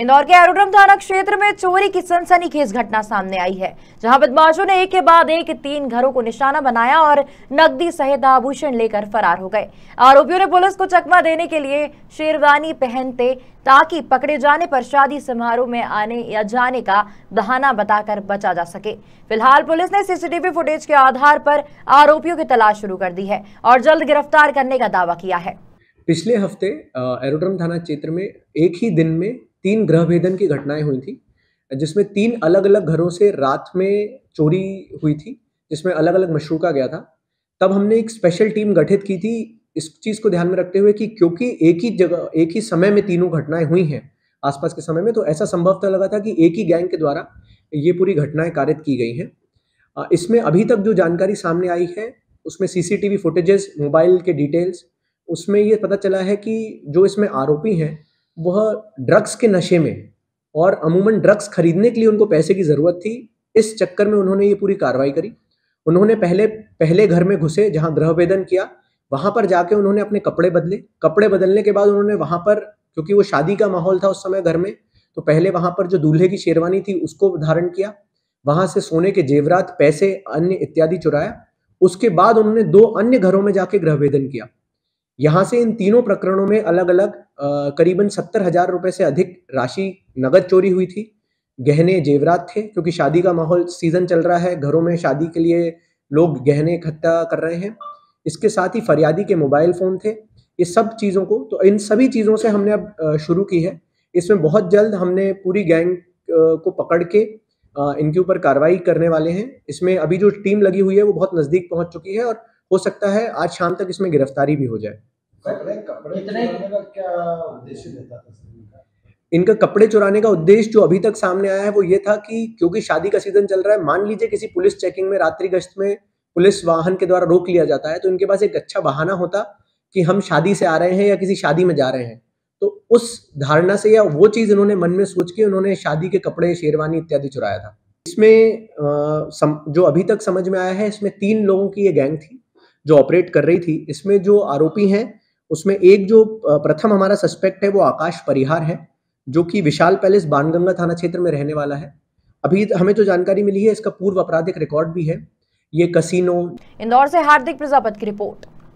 इंदौर के एरोड्रम थाना क्षेत्र में चोरी की सनसनीखेज घटना सामने आई है जहां बदमाशों ने एक के बाद एक तीन घरों को निशाना बनाया और नकदी सहित आभूषण लेकर फरार हो गए आरोपियों ने पुलिस को चकमा देने के लिए शेरवानी पहनते ताकि पकड़े जाने पर शादी समारोह में आने या जाने का बहाना बताकर बचा जा सके फिलहाल पुलिस ने सीसीटीवी फुटेज के आधार पर आरोपियों की तलाश शुरू कर दी है और जल्द गिरफ्तार करने का दावा किया है पिछले हफ्ते एरोड्रम थाना क्षेत्र में एक ही दिन में तीन ग्रह भेदन की घटनाएं हुई थी जिसमें तीन अलग अलग घरों से रात में चोरी हुई थी जिसमें अलग अलग मशरूका गया था तब हमने एक स्पेशल टीम गठित की थी इस चीज़ को ध्यान में रखते हुए कि क्योंकि एक ही जगह एक ही समय में तीनों घटनाएं हुई हैं आसपास के समय में तो ऐसा संभवतः लगा था कि एक ही गैंग के द्वारा ये पूरी घटनाएं कारित की गई हैं इसमें अभी तक जो जानकारी सामने आई है उसमें सीसीटीवी फुटेजेस मोबाइल के डिटेल्स उसमें ये पता चला है कि जो इसमें आरोपी हैं वह ड्रग्स के नशे में और अमूमन ड्रग्स खरीदने के लिए उनको पैसे की ज़रूरत थी इस चक्कर में उन्होंने ये पूरी कार्रवाई करी उन्होंने पहले पहले घर में घुसे जहाँ गृह वेदन किया वहाँ पर जाके उन्होंने अपने कपड़े बदले कपड़े बदलने के बाद उन्होंने वहाँ पर क्योंकि वो शादी का माहौल था उस समय घर में तो पहले वहाँ पर जो दूल्हे की शेरवानी थी उसको धारण किया वहाँ से सोने के जेवरात पैसे अन्य इत्यादि चुराया उसके बाद उन्होंने दो अन्य घरों में जाके गृहवेदन किया यहाँ से इन तीनों प्रकरणों में अलग अलग करीबन सत्तर हजार रुपये से अधिक राशि नगद चोरी हुई थी गहने जेवरात थे क्योंकि शादी का माहौल सीजन चल रहा है घरों में शादी के लिए लोग गहने इकट्ठा कर रहे हैं इसके साथ ही फरियादी के मोबाइल फ़ोन थे ये सब चीज़ों को तो इन सभी चीज़ों से हमने अब शुरू की है इसमें बहुत जल्द हमने पूरी गैंग को पकड़ के इनके ऊपर कार्रवाई करने वाले हैं इसमें अभी जो टीम लगी हुई है वो बहुत नज़दीक पहुंच चुकी है और हो सकता है आज शाम तक इसमें गिरफ्तारी भी हो जाए कपड़े कपड़े इतने क्या उद्देश्य इनका कपड़े चुराने का उद्देश्य जो अभी तक सामने आया है वो ये था कि क्योंकि शादी का सीजन चल रहा है मान लीजिए किसी पुलिस चेकिंग में रात्रि गश्त में पुलिस वाहन के द्वारा रोक लिया जाता है तो इनके पास एक अच्छा बहाना होता कि हम शादी से आ रहे हैं या किसी शादी में जा रहे हैं तो उस धारणा से या वो चीज़ इन्होंने मन में सोच के उन्होंने शादी के कपड़े शेरवानी इत्यादि चुराया था इसमें जो अभी तक समझ में आया है इसमें तीन लोगों की ये गैंग थी जो ऑपरेट कर रही थी इसमें जो आरोपी हैं उसमें एक जो प्रथम हमारा सस्पेक्ट है वो आकाश परिहार है जो कि विशाल पैलेस बाणगंगा थाना क्षेत्र में रहने वाला है अभी हमें जो तो जानकारी मिली है इसका पूर्व आपराधिक रिकॉर्ड भी है ये कसीनो इंदौर से हार्दिक प्रजापत की रिपोर्ट